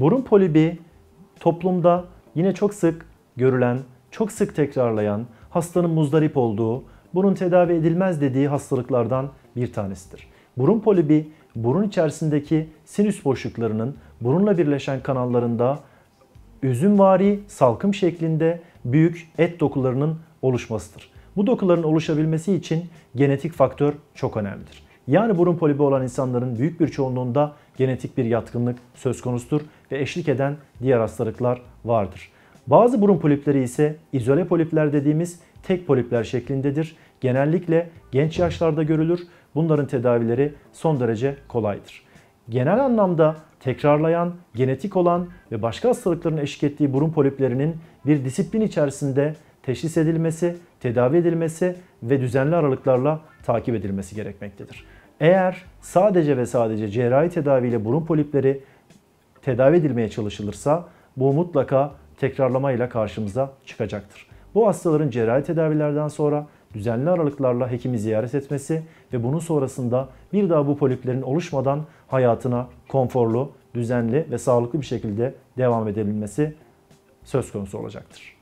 Burun polibi toplumda yine çok sık görülen, çok sık tekrarlayan, hastanın muzdarip olduğu, bunun tedavi edilmez dediği hastalıklardan bir tanesidir. Burun polibi, burun içerisindeki sinüs boşluklarının burunla birleşen kanallarında üzümvari salkım şeklinde büyük et dokularının oluşmasıdır. Bu dokuların oluşabilmesi için genetik faktör çok önemlidir. Yani burun polibi olan insanların büyük bir çoğunluğunda genetik bir yatkınlık söz konusudur ve eşlik eden diğer hastalıklar vardır. Bazı burun polipleri ise izole polipler dediğimiz tek polipler şeklindedir. Genellikle genç yaşlarda görülür. Bunların tedavileri son derece kolaydır. Genel anlamda tekrarlayan, genetik olan ve başka hastalıkların eşlik ettiği burun poliplerinin bir disiplin içerisinde teşhis edilmesi, tedavi edilmesi ve düzenli aralıklarla takip edilmesi gerekmektedir. Eğer sadece ve sadece cerrahi tedaviyle burun polipleri tedavi edilmeye çalışılırsa bu mutlaka tekrarlamayla karşımıza çıkacaktır. Bu hastaların cerrahi tedavilerden sonra düzenli aralıklarla hekimi ziyaret etmesi ve bunun sonrasında bir daha bu poliplerin oluşmadan hayatına konforlu, düzenli ve sağlıklı bir şekilde devam edebilmesi söz konusu olacaktır.